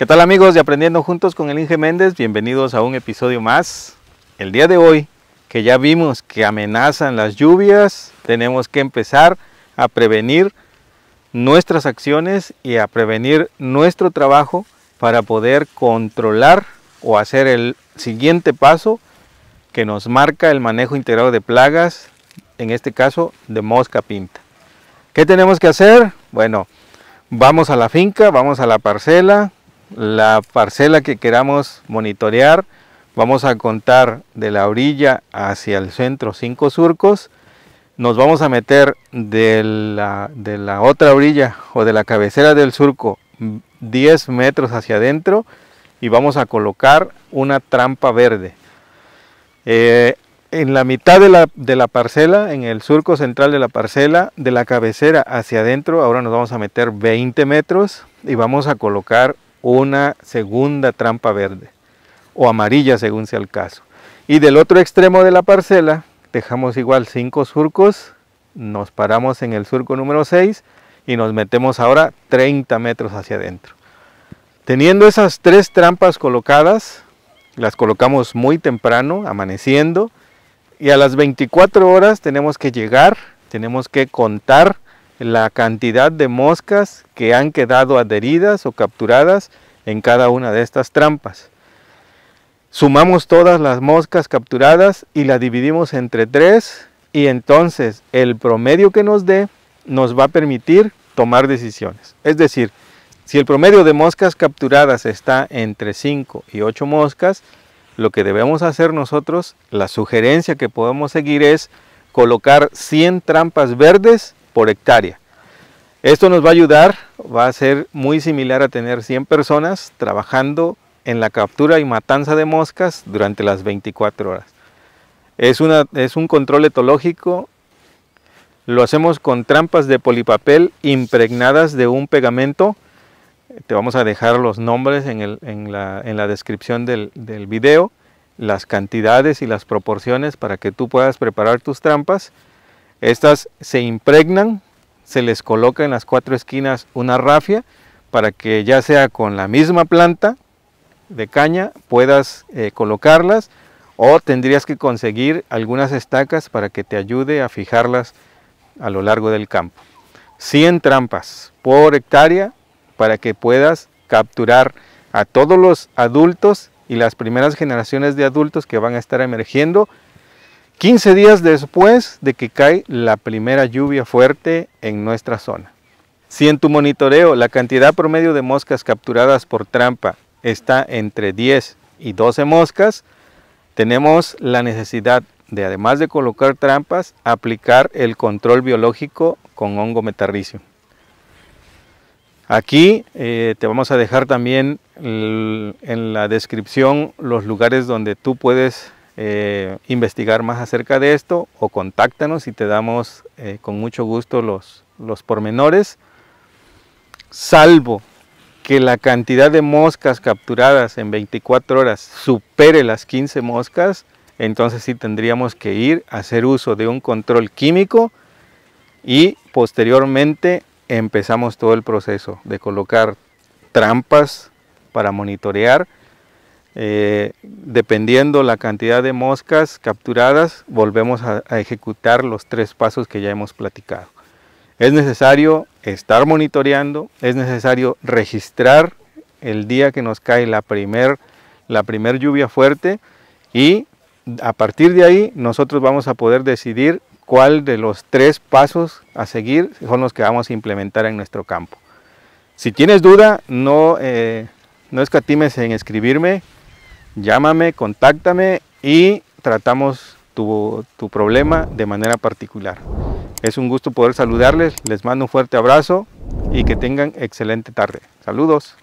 ¿Qué tal amigos de Aprendiendo Juntos con el Inge Méndez? Bienvenidos a un episodio más. El día de hoy, que ya vimos que amenazan las lluvias, tenemos que empezar a prevenir nuestras acciones y a prevenir nuestro trabajo para poder controlar o hacer el siguiente paso que nos marca el manejo integrado de plagas, en este caso de mosca pinta. ¿Qué tenemos que hacer? Bueno, vamos a la finca, vamos a la parcela, la parcela que queramos monitorear, vamos a contar de la orilla hacia el centro cinco surcos, nos vamos a meter de la, de la otra orilla o de la cabecera del surco 10 metros hacia adentro y vamos a colocar una trampa verde. Eh, en la mitad de la, de la, parcela, en el surco central de la parcela, de la cabecera hacia adentro, ahora nos vamos a meter 20 metros y vamos a colocar una segunda trampa verde o amarilla según sea el caso. Y del otro extremo de la parcela dejamos igual cinco surcos, nos paramos en el surco número 6 y nos metemos ahora 30 metros hacia adentro. Teniendo esas tres trampas colocadas, las colocamos muy temprano, amaneciendo, y a las 24 horas tenemos que llegar, tenemos que contar la cantidad de moscas que han quedado adheridas o capturadas en cada una de estas trampas. Sumamos todas las moscas capturadas y las dividimos entre tres y entonces el promedio que nos dé nos va a permitir tomar decisiones. Es decir, si el promedio de moscas capturadas está entre 5 y 8 moscas, lo que debemos hacer nosotros, la sugerencia que podemos seguir es colocar 100 trampas verdes por hectárea. Esto nos va a ayudar, va a ser muy similar a tener 100 personas trabajando en la captura y matanza de moscas durante las 24 horas. Es, una, es un control etológico, lo hacemos con trampas de polipapel impregnadas de un pegamento. Te vamos a dejar los nombres en, la, descripción del, del video, las cantidades y las proporciones para que tú puedas preparar tus trampas estas se impregnan, se les coloca en las cuatro esquinas una rafia para que ya sea con la misma planta de caña puedas eh, colocarlas o tendrías que conseguir algunas estacas para que te ayude a fijarlas a lo largo del campo. 100 trampas por hectárea para que puedas capturar a todos los adultos y las primeras generaciones de adultos que van a estar emergiendo 15 días después de que cae la primera lluvia fuerte en nuestra zona. Si en tu monitoreo la cantidad promedio de moscas capturadas por trampa está entre 10 y 12 moscas, tenemos la necesidad de, además de colocar trampas, aplicar el control biológico con hongo metarricio. Aquí eh, te vamos a dejar también en la descripción los lugares donde tú puedes eh, investigar más acerca de esto o contáctanos y te damos eh, con mucho gusto los, los pormenores, salvo que la cantidad de moscas capturadas en 24 horas supere las 15 moscas, entonces sí tendríamos que ir a hacer uso de un control químico y posteriormente empezamos todo el proceso de colocar trampas para monitorear eh, dependiendo la cantidad de moscas capturadas, volvemos a, ejecutar los tres pasos que ya hemos platicado. Es necesario estar monitoreando, es necesario registrar el día que nos cae la primer, la primer lluvia fuerte y a partir de ahí nosotros vamos a poder decidir cuál de los tres pasos a seguir son los que vamos a implementar en nuestro campo. Si tienes duda, no, eh, no escatimes en escribirme, llámame, contáctame y tratamos tu, problema de manera particular. Es un gusto poder saludarles, les mando un fuerte abrazo y que tengan excelente tarde. Saludos.